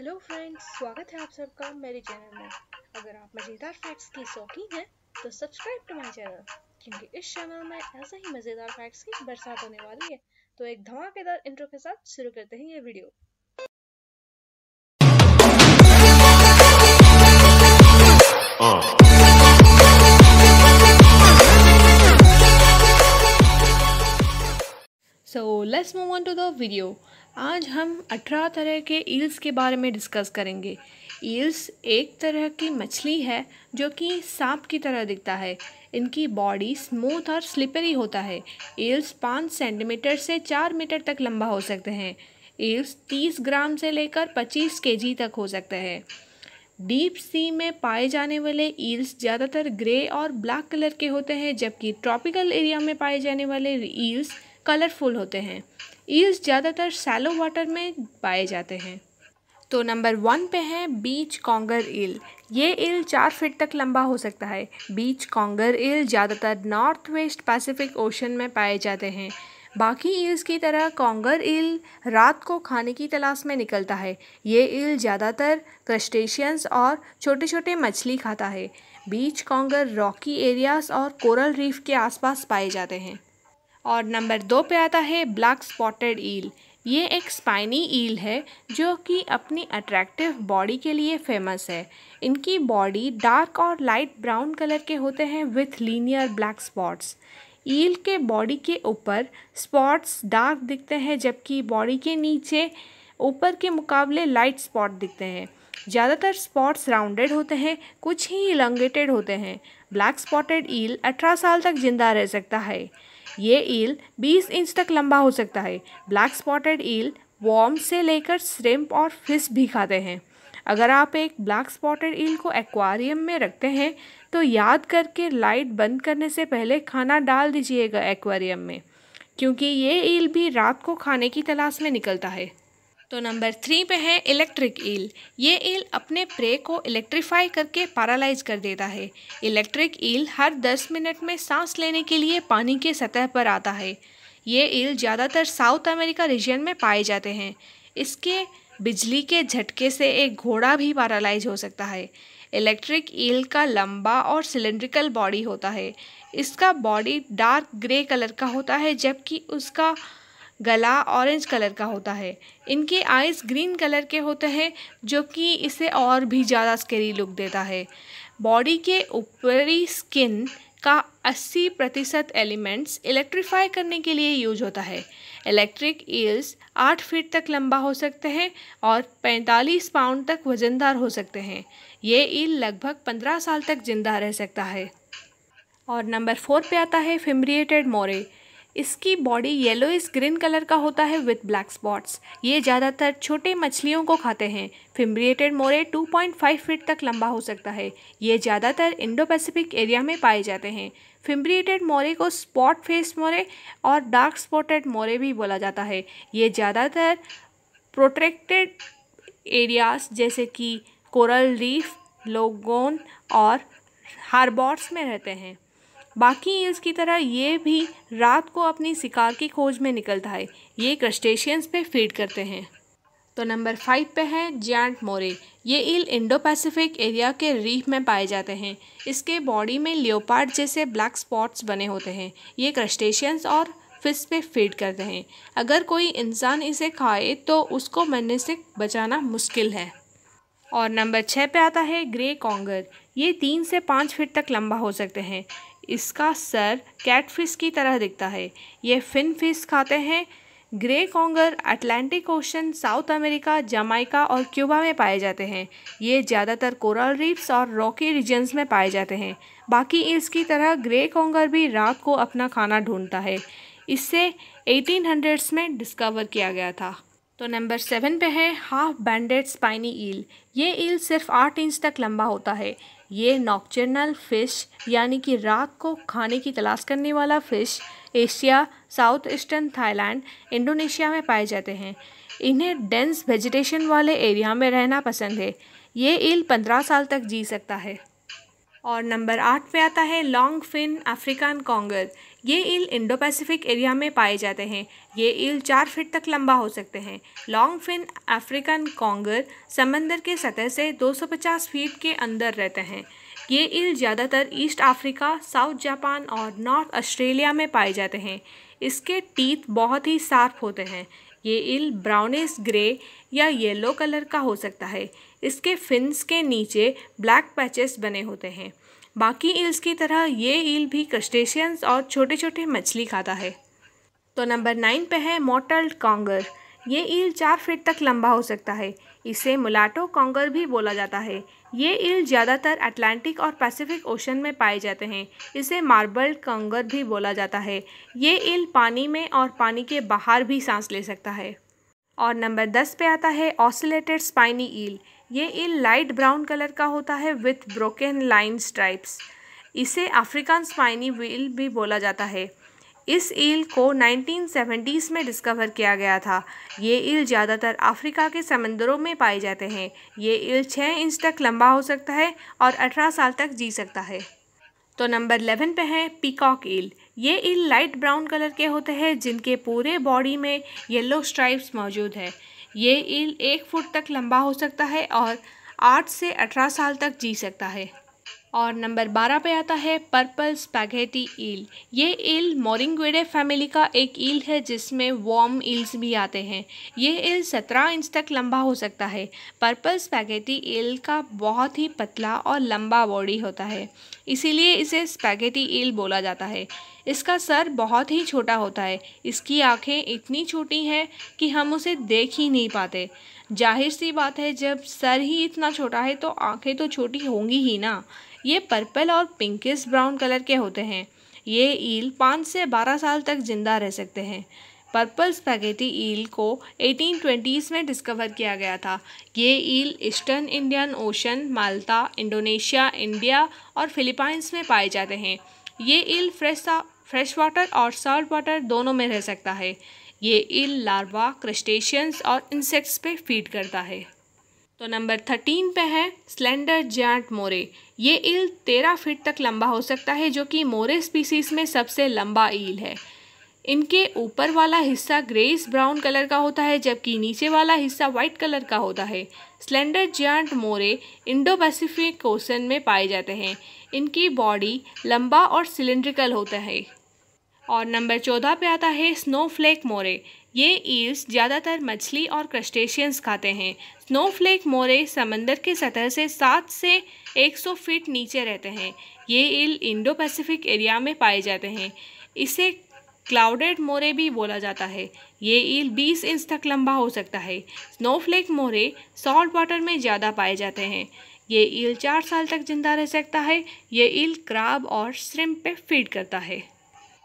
hello friends स्वागत है आप सबका मेरे चैनल में अगर आप मज़ेदार फैक्ट्स की शौकीन हैं तो सब्सक्राइब टू माय चैनल क्योंकि इस चैनल में ऐसे ही मज़ेदार फैक्ट्स की बरसात होने वाली है तो एक धमाकेदार इंट्रो के साथ शुरू करते हैं ये video so let's move on to the video आज हम 18 तरह के ईल्स के बारे में डिस्कस करेंगे ईल्स एक तरह की मछली है जो कि सांप की तरह दिखता है इनकी बॉडी स्मूथ और स्लिपरी होता है ईल्स पाँच सेंटीमीटर से चार मीटर तक लंबा हो सकते हैं ईल्स तीस ग्राम से लेकर पच्चीस जी तक हो सकते हैं डीप सी में पाए जाने वाले ईल्स ज़्यादातर ग्रे और ब्लैक कलर के होते हैं जबकि ट्रॉपिकल एरिया में पाए जाने वाले ईल्स कलरफुल होते हैं ईल्स ज़्यादातर सैलो वाटर में पाए जाते हैं तो नंबर वन पे है बीच कॉन्गर ईल ये ईल चार फीट तक लंबा हो सकता है बीच कॉन्गर ईल ज़्यादातर नॉर्थ वेस्ट पैसिफिक ओशन में पाए जाते हैं बाकी ईल्स की तरह कॉन्गर ईल रात को खाने की तलाश में निकलता है ये ईल ज़्यादातर क्रस्टेशियंस और छोटे छोटे मछली खाता है बीच कॉन्गर रॉकी एरियाज और कोरल रीफ के आसपास पाए जाते हैं और नंबर दो पे आता है ब्लैक स्पॉटेड ईल ये एक स्पाइनी ईल है जो कि अपनी अट्रैक्टिव बॉडी के लिए फेमस है इनकी बॉडी डार्क और लाइट ब्राउन कलर के होते हैं with linear black spots eel के बॉडी के ऊपर स्पॉट्स डार्क दिखते हैं जबकि बॉडी के नीचे ऊपर के मुकाबले लाइट स्पॉट दिखते हैं ज़्यादातर स्पॉट्स राउंडेड होते हैं कुछ ही इलंगेटेड होते हैं ब्लैक स्पॉटेड ईल अठारह साल तक जिंदा रह सकता है ये ईल 20 इंच तक लंबा हो सकता है ब्लैक स्पॉटेड ईल वॉर्म से लेकर श्रिम्प और फिश भी खाते हैं अगर आप एक ब्लैक स्पॉटेड ईल को एक्वारियम में रखते हैं तो याद करके लाइट बंद करने से पहले खाना डाल दीजिएगा एक्वारियम में क्योंकि ये ईल भी रात को खाने की तलाश में निकलता है तो नंबर थ्री पे है इलेक्ट्रिक ईल ये ईल अपने प्रे को इलेक्ट्रीफाई करके पैरालाइज कर देता है इलेक्ट्रिक ईल हर दस मिनट में सांस लेने के लिए पानी के सतह पर आता है ये ईल ज़्यादातर साउथ अमेरिका रीजन में पाए जाते हैं इसके बिजली के झटके से एक घोड़ा भी पैरालाइज हो सकता है इलेक्ट्रिक ईल का लंबा और सिलेंड्रिकल बॉडी होता है इसका बॉडी डार्क ग्रे कलर का होता है जबकि उसका गला ऑरेंज कलर का होता है इनके आइज़ ग्रीन कलर के होते हैं जो कि इसे और भी ज़्यादा स्केरी लुक देता है बॉडी के ऊपरी स्किन का 80 प्रतिशत एलिमेंट्स इलेक्ट्रीफाई करने के लिए यूज होता है इलेक्ट्रिक ईल्स 8 फीट तक लंबा हो सकते हैं और 45 पाउंड तक वजनदार हो सकते हैं ये ईल लगभग 15 साल तक जिंदा रह सकता है और नंबर फोर पे आता है फिमरिएटेड मोरे इसकी बॉडी इस ग्रीन कलर का होता है विथ ब्लैक स्पॉट्स ये ज़्यादातर छोटे मछलियों को खाते हैं फिम्ब्रिएटेड मोरे 2.5 फीट तक लंबा हो सकता है ये ज़्यादातर इंडो पैसिफिक एरिया में पाए जाते हैं फिम्ब्रिएटेड मोरे को स्पॉट फेस मोरे और डार्क स्पॉटेड मोरे भी बोला जाता है ये ज़्यादातर प्रोटेक्टेड एरियाज जैसे कि कोरल रीफ लोगोन और हार्बॉर्स में रहते हैं बाकी ईल्स की तरह ये भी रात को अपनी शिकार की खोज में निकलता है ये क्रस्टेशियंस पे फीड करते हैं तो नंबर फाइव पे है जैंट मोरे ये ईल इंडो पैसिफिक एरिया के रीफ में पाए जाते हैं इसके बॉडी में लियोपार्ड जैसे ब्लैक स्पॉट्स बने होते हैं ये क्रस्टेशियंस और फिश पे फीड करते हैं अगर कोई इंसान इसे खाए तो उसको मरने से बचाना मुश्किल है और नंबर छः पे आता है ग्रे कॉन्गर ये तीन से पाँच फीट तक लंबा हो सकते हैं इसका सर कैटफिश की तरह दिखता है ये फिन फिश खाते हैं grey conger Atlantic Ocean South America Jamaica और क्यूबा में पाए जाते हैं ये ज़्यादातर कोरल रीफ्स और रॉकी रीजन्स में पाए जाते हैं बाकी इसकी तरह ग्रे कॉन्गर भी रात को अपना खाना ढूंढता है इसे 1800s में डिस्कवर किया गया था तो नंबर सेवन पे है हाफ बैंडेड स्पाइनी ईल ये ईल सिर्फ आठ इंच तक लंबा होता है ये नॉक्चरनल फ़िश यानी कि रात को खाने की तलाश करने वाला fish Asia south eastern Thailand Indonesia में पाए जाते हैं इन्हें डेंस वेजिटेशन वाले एरिया में रहना पसंद है ये ईल पंद्रह साल तक जी सकता है और नंबर आठ पे आता है लॉन्ग फिन अफ्रीकन कॉन्गर ये ईल इंडो पैसिफिक एरिया में पाए जाते हैं ये ईल चार फीट तक लंबा हो सकते हैं लॉन्ग फिन अफ्रीकन कॉन्गर समंदर के सतह से 250 फीट के अंदर रहते हैं ये ईल ज़्यादातर ईस्ट अफ्रीका साउथ जापान और नॉर्थ ऑस्ट्रेलिया में पाए जाते हैं इसके टीथ बहुत ही साफ होते हैं ये इल ब्राउनिश ग्रे या येलो कलर का हो सकता है इसके फिन्स के नीचे ब्लैक पैचेस बने होते हैं बाकी ईल्स की तरह ये ईल भी क्रस्टेशियंस और छोटे छोटे मछली खाता है तो नंबर नाइन पे है मोटल कॉन्गर ये ईल चार फीट तक लंबा हो सकता है इसे मुलाटो कॉन्गर भी बोला जाता है ये ईल ज़्यादातर अटलांटिक और पैसिफिक ओशन में पाए जाते हैं इसे मार्बल कॉन्गर भी बोला जाता है ये ईल पानी में और पानी के बाहर भी सांस ले सकता है और नंबर दस पे आता है ऑसिलेटेड स्पाइनी ईल ये ईल लाइट ब्राउन कलर का होता है विथ ब्रोकन लाइन स्ट्राइप्स इसे अफ्रीकन स्पाइनी व्हील भी बोला जाता है इस ईल को 1970s में डिस्कवर किया गया था ये ईल ज़्यादातर अफ्रीका के समंदरों में पाए जाते हैं ये ईल 6 इंच तक लंबा हो सकता है और 18 साल तक जी सकता है तो नंबर 11 पे है पीकॉक ईल ये ईल लाइट ब्राउन कलर के होते हैं जिनके पूरे बॉडी में येलो स्ट्राइप्स मौजूद है ये ईल एक फुट तक लंबा हो सकता है और आठ से अठारह साल तक जी सकता है और नंबर बारह पे आता है पर्पल स्पैगेटी ईल ये ईल मोरिंगवेडे फैमिली का एक ईल है जिसमें वॉम ईल्स भी आते हैं ये ईल सत्रह इंच तक लंबा हो सकता है पर्पल स्पैगेटी ईल का बहुत ही पतला और लंबा बॉडी होता है इसीलिए इसे स्पैगेटी ईल बोला जाता है इसका सर बहुत ही छोटा होता है इसकी आँखें इतनी छोटी हैं कि हम उसे देख ही नहीं पाते जाहिर सी बात है जब सर ही इतना छोटा है तो आँखें तो छोटी होंगी ही ना ये पर्पल और पिंकिस ब्राउन कलर के होते हैं ये ईल पाँच से बारह साल तक जिंदा रह सकते हैं पर्पल स्पैगेटी ईल को ट्वेंटीज़ में डिस्कवर किया गया था ये eel eastern Indian Ocean Malta Indonesia India और फिलीपाइंस में पाए जाते हैं ये ईल फ्रेश फ्रेश वाटर और सॉल्ट वाटर दोनों में रह सकता है ये ईल लार्वा क्रस्टेशियंस और इंसेक्ट्स पे फीड करता है तो नंबर थर्टीन पे है स्लेंडर जैंट मोरे ये ईल तेरह फीट तक लंबा हो सकता है जो कि मोरे स्पीसीज़ में सबसे लंबा ईल है इनके ऊपर वाला हिस्सा ग्रेस ब्राउन कलर का होता है जबकि नीचे वाला हिस्सा वाइट कलर का होता है slender giant moray Indo Pacific Ocean में पाए जाते हैं इनकी बॉडी लंबा और सिलेंड्रिकल होता है और नंबर चौदह पे आता है स्नोफ्लेक मोरे ये ईव्स ज़्यादातर मछली और क्रस्टेशियंस खाते हैं स्नोफ्लेक मोरे समंदर की सतह से सात से एक सौ फीट नीचे रहते हैं ये ईल इंडो पैसिफिक एरिया में पाए जाते हैं इसे क्लाउडेड मोरे भी बोला जाता है ये ईल 20 इंच तक लंबा हो सकता है स्नोफ्लेक मोरे सॉल्ट वाटर में ज़्यादा पाए जाते हैं ये ईल चार साल तक जिंदा रह सकता है ये ईल क्राब और श्रिम्प पे फीड करता है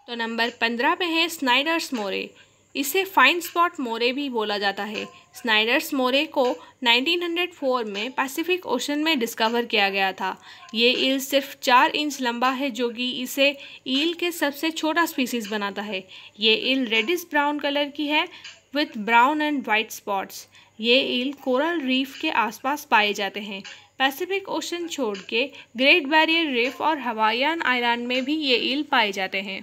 तो नंबर पंद्रह पे है स्नाइडर्स मोरे इसे फाइन स्पॉट मोरे भी बोला जाता है स्नाइडर्स मोरे को 1904 में पैसिफिक ओशन में डिस्कवर किया गया था ये ईल सिर्फ चार इंच लंबा है जो कि इसे ईल के सबसे छोटा स्पीसीज बनाता है ये ईल रेडिस ब्राउन कलर की है with brown and white spots ये ईल कोरल रीफ के आसपास पाए जाते हैं पैसिफिक ओशन छोड़ के ग्रेट बैरियर रीफ और हवाईन आइलैंड में भी ये ईल पाए जाते हैं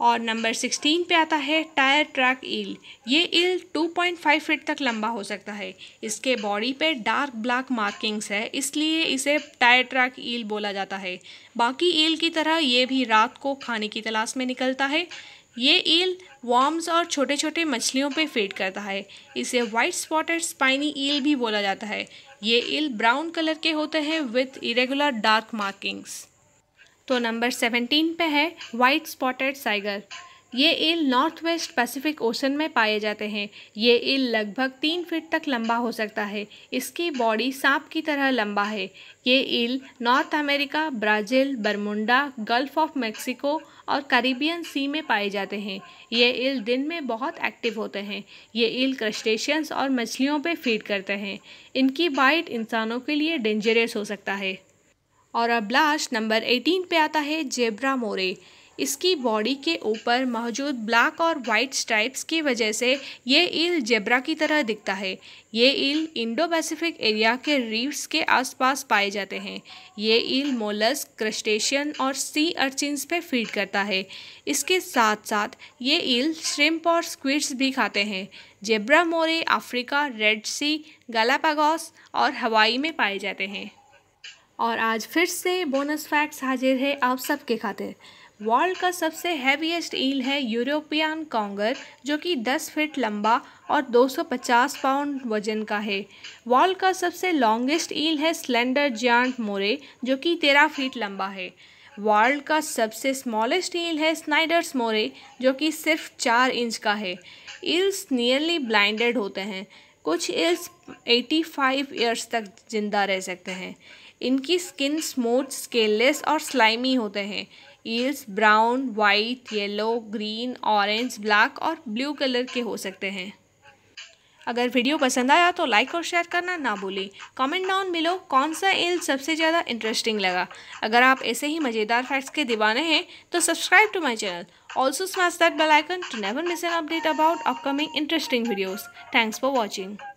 और नंबर सिक्सटीन पे आता है टायर ट्रैक ईल ये ईल 2.5 फीट तक लंबा हो सकता है इसके बॉडी पे डार्क ब्लैक मार्किंग्स है इसलिए इसे टायर ट्रैक ईल बोला जाता है बाकी ईल की तरह ये भी रात को खाने की तलाश में निकलता है ये ईल वॉर्म्स और छोटे छोटे मछलियों पे फीड करता है इसे वाइट स्पॉटेड स्पाइनी ईल भी बोला जाता है ये ईल ब्राउन कलर के होते हैं विथ इरेगुलर डार्क मार्किंग्स तो नंबर सेवनटीन पे है वाइट स्पॉटेड साइगर ये eel north west Pacific Ocean में पाए जाते हैं ये ईल लगभग तीन फीट तक लंबा हो सकता है इसकी बॉडी सांप की तरह लंबा है ये eel North America Brazil Bermuda Gulf of Mexico और करीबियन सी में पाए जाते हैं ये ईल दिन में बहुत एक्टिव होते हैं ये ईल क्रस्टेशियंस और मछलियों पर फीड करते हैं इनकी बाइट इंसानों के लिए डेंजरस हो सकता है और अब लास्ट नंबर एटीन पे आता है जेब्रा मोरे इसकी बॉडी के ऊपर मौजूद ब्लैक और वाइट स्ट्राइप्स की वजह से ये ईल जेब्रा की तरह दिखता है ये ईल इंडो पैसिफिक एरिया के रीव्स के आसपास पाए जाते हैं ये ईल मोलस क्रस्टेशियन और सी अर्चिन्स पे फीड करता है इसके साथ साथ ये ईल श्रिम्प और स्क्विड्स भी खाते हैं zebra moray Africa Red Sea Galapagos और हवाई में पाए जाते हैं और आज फिर से बोनस फैक्ट्स हाजिर है आप सबके खातिर वर्ल्ड का सबसे हैवीएस्ट ईल है यूरोपियन कॉन्गर जो कि 10 फीट लंबा और 250 पाउंड वजन का है वर्ल्ड का सबसे लॉन्गेस्ट ईल है स्लेंडर जॉन्ट मोरे जो कि 13 फीट लंबा है वर्ल्ड का सबसे स्मॉलेस्ट ईल है स्नाइडर्स मोरे जो कि सिर्फ चार इंच का है ईल्स नियरली ब्लाइंडेड होते हैं कुछ ईल्स 85 ईयर्स तक जिंदा रह सकते हैं इनकी स्किन स्मूथ स्केललेस और स्लाइमी होते हैं eels brown white yellow green orange black और ब्लू कलर के हो सकते हैं अगर वीडियो पसंद आया तो लाइक और शेयर करना ना भूलें कमेंट डाउन बिलो कौन सा ईल सबसे ज़्यादा इंटरेस्टिंग लगा अगर आप ऐसे ही मज़ेदार फैक्ट्स के दीवाने हैं तो subscribe to my channel also smash that bell icon to never miss an update about upcoming interesting videos thanks for watching